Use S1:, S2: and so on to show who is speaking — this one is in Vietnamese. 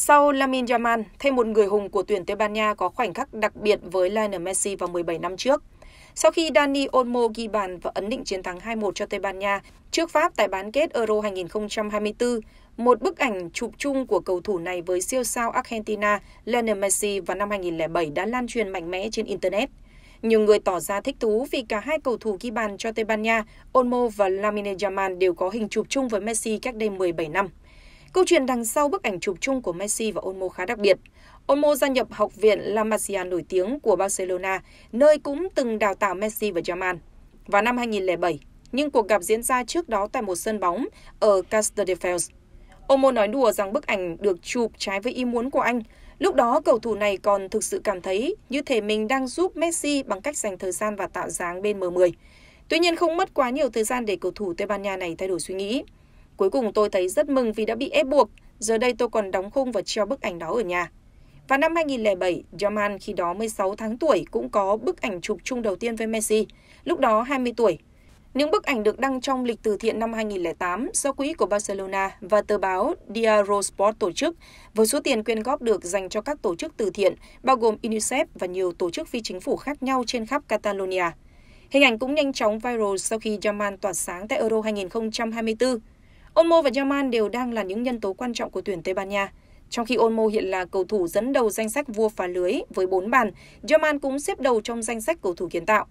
S1: Sau Lamin Yamal, thêm một người hùng của tuyển Tây Ban Nha có khoảnh khắc đặc biệt với Lionel Messi vào 17 năm trước. Sau khi Dani Olmo ghi bàn và ấn định chiến thắng 2-1 cho Tây Ban Nha trước Pháp tại bán kết Euro 2024, một bức ảnh chụp chung của cầu thủ này với siêu sao Argentina Lionel Messi vào năm 2007 đã lan truyền mạnh mẽ trên Internet. Nhiều người tỏ ra thích thú vì cả hai cầu thủ ghi bàn cho Tây Ban Nha, Olmo và Lamine Yamal đều có hình chụp chung với Messi cách đây 17 năm. Câu chuyện đằng sau bức ảnh chụp chung của Messi và Olmo khá đặc biệt. Olmo gia nhập học viện La Masia nổi tiếng của Barcelona, nơi cũng từng đào tạo Messi và Yamal. Vào năm 2007, nhưng cuộc gặp diễn ra trước đó tại một sân bóng ở Castelldefels. Olmo nói đùa rằng bức ảnh được chụp trái với ý muốn của anh. Lúc đó cầu thủ này còn thực sự cảm thấy như thể mình đang giúp Messi bằng cách dành thời gian và tạo dáng bên M10. Tuy nhiên không mất quá nhiều thời gian để cầu thủ Tây Ban Nha này thay đổi suy nghĩ. Cuối cùng tôi thấy rất mừng vì đã bị ép buộc, giờ đây tôi còn đóng khung và treo bức ảnh đó ở nhà. Và năm 2007, Jaman khi đó 16 tháng tuổi cũng có bức ảnh chụp chung đầu tiên với Messi, lúc đó 20 tuổi. Những bức ảnh được đăng trong lịch từ thiện năm 2008 do quỹ của Barcelona và tờ báo Diario Sport tổ chức, với số tiền quyên góp được dành cho các tổ chức từ thiện, bao gồm UNICEF và nhiều tổ chức phi chính phủ khác nhau trên khắp Catalonia. Hình ảnh cũng nhanh chóng viral sau khi Jaman tỏa sáng tại Euro 2024. Olmo và Yamal đều đang là những nhân tố quan trọng của tuyển Tây Ban Nha. Trong khi Olmo hiện là cầu thủ dẫn đầu danh sách vua phá lưới với 4 bàn, Yamal cũng xếp đầu trong danh sách cầu thủ kiến tạo.